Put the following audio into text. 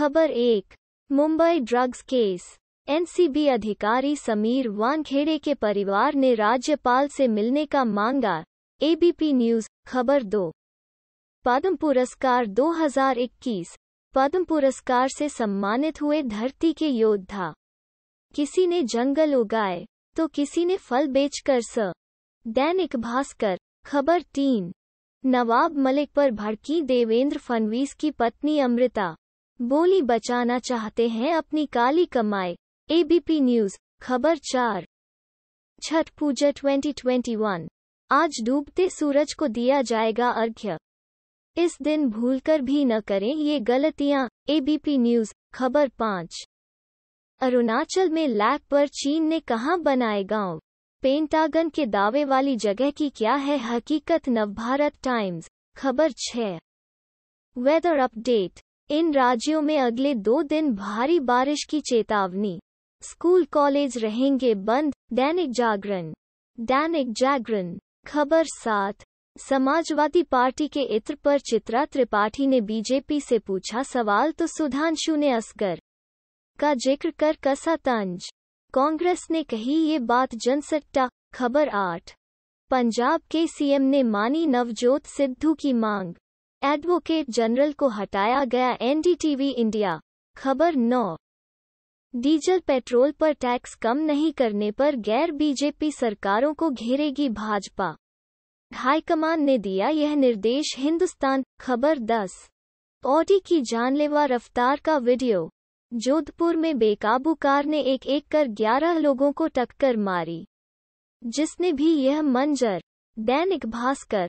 खबर एक Mumbai drugs case NCB अधिकारी समीर वानखेड़े के परिवार ने राज्यपाल से मिलने का मांगा एबीपी न्यूज खबर दो पद्म पुरस्कार 2021 पद्म पुरस्कार से सम्मानित हुए धरती के योद्धा किसी ने जंगल उगाए तो किसी ने फल बेचकर स दैनिक भास्कर खबर तीन नवाब मलिक पर भड़की देवेंद्र फनवीस की पत्नी अमृता बोली बचाना चाहते हैं अपनी काली कमाई एबीपी न्यूज खबर चार छठ पूजा 2021 आज डूबते सूरज को दिया जाएगा अर्घ्य इस दिन भूलकर भी न करें ये गलतियां एबीपी न्यूज खबर पाँच अरुणाचल में लैक पर चीन ने कहां बनाए गांव पेंटागन के दावे वाली जगह की क्या है हकीकत नवभारत टाइम्स खबर छः वेदर अपडेट इन राज्यों में अगले दो दिन भारी बारिश की चेतावनी स्कूल कॉलेज रहेंगे बंद दैनिक जागरण दैनिक जागरण खबर सात समाजवादी पार्टी के इत्र पर चित्रा त्रिपाठी ने बीजेपी से पूछा सवाल तो सुधांशु ने असगर का जिक्र कर कसा तंज कांग्रेस ने कही ये बात जनसट्टा खबर आठ पंजाब के सीएम ने मानी नवजोत सिद्धू की मांग एडवोकेट जनरल को हटाया गया एनडीटीवी इंडिया खबर नौ डीजल पेट्रोल पर टैक्स कम नहीं करने पर गैर बीजेपी सरकारों को घेरेगी भाजपा हाईकमान ने दिया यह निर्देश हिंदुस्तान खबर 10 ऑडी की जानलेवा रफ्तार का वीडियो जोधपुर में बेकाबू कार ने एक एक कर 11 लोगों को टक्कर मारी जिसने भी यह मंजर दैनिक भास्कर